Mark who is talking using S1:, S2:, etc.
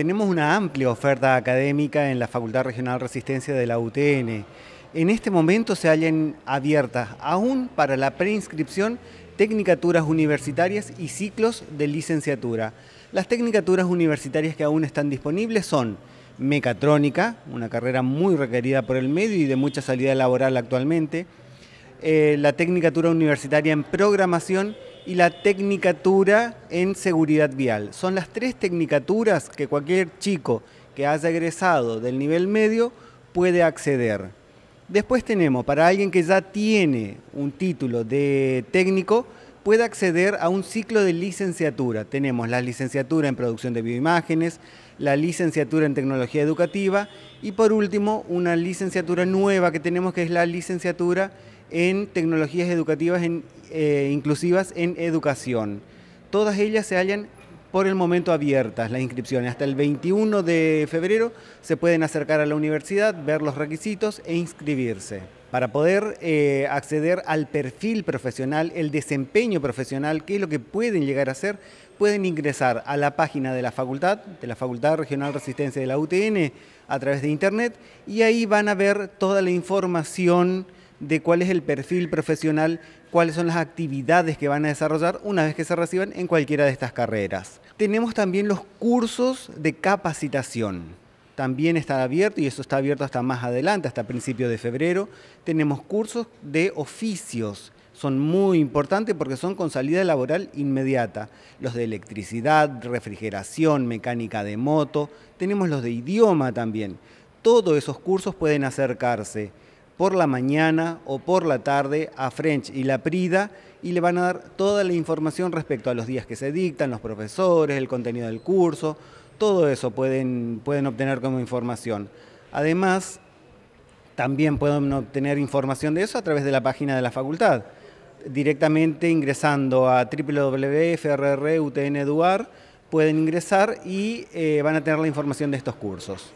S1: Tenemos una amplia oferta académica en la Facultad Regional Resistencia de la UTN. En este momento se hallan abiertas aún para la preinscripción tecnicaturas universitarias y ciclos de licenciatura. Las tecnicaturas universitarias que aún están disponibles son mecatrónica, una carrera muy requerida por el medio y de mucha salida laboral actualmente, eh, la tecnicatura universitaria en programación y la Tecnicatura en Seguridad Vial. Son las tres tecnicaturas que cualquier chico que haya egresado del nivel medio puede acceder. Después tenemos, para alguien que ya tiene un título de técnico, puede acceder a un ciclo de licenciatura. Tenemos la licenciatura en producción de bioimágenes, la licenciatura en tecnología educativa y por último una licenciatura nueva que tenemos que es la licenciatura en tecnologías educativas en, eh, inclusivas en educación. Todas ellas se hallan por el momento abiertas las inscripciones. Hasta el 21 de febrero se pueden acercar a la universidad, ver los requisitos e inscribirse. Para poder eh, acceder al perfil profesional, el desempeño profesional, qué es lo que pueden llegar a hacer, pueden ingresar a la página de la facultad, de la Facultad Regional Resistencia de la UTN, a través de internet, y ahí van a ver toda la información de cuál es el perfil profesional, cuáles son las actividades que van a desarrollar una vez que se reciban en cualquiera de estas carreras. Tenemos también los cursos de capacitación. También está abierto y eso está abierto hasta más adelante, hasta principios de febrero. Tenemos cursos de oficios, son muy importantes porque son con salida laboral inmediata. Los de electricidad, refrigeración, mecánica de moto, tenemos los de idioma también. Todos esos cursos pueden acercarse por la mañana o por la tarde a French y la Prida y le van a dar toda la información respecto a los días que se dictan, los profesores, el contenido del curso, todo eso pueden, pueden obtener como información. Además, también pueden obtener información de eso a través de la página de la facultad, directamente ingresando a www.frr.utn.edu.ar, pueden ingresar y eh, van a tener la información de estos cursos.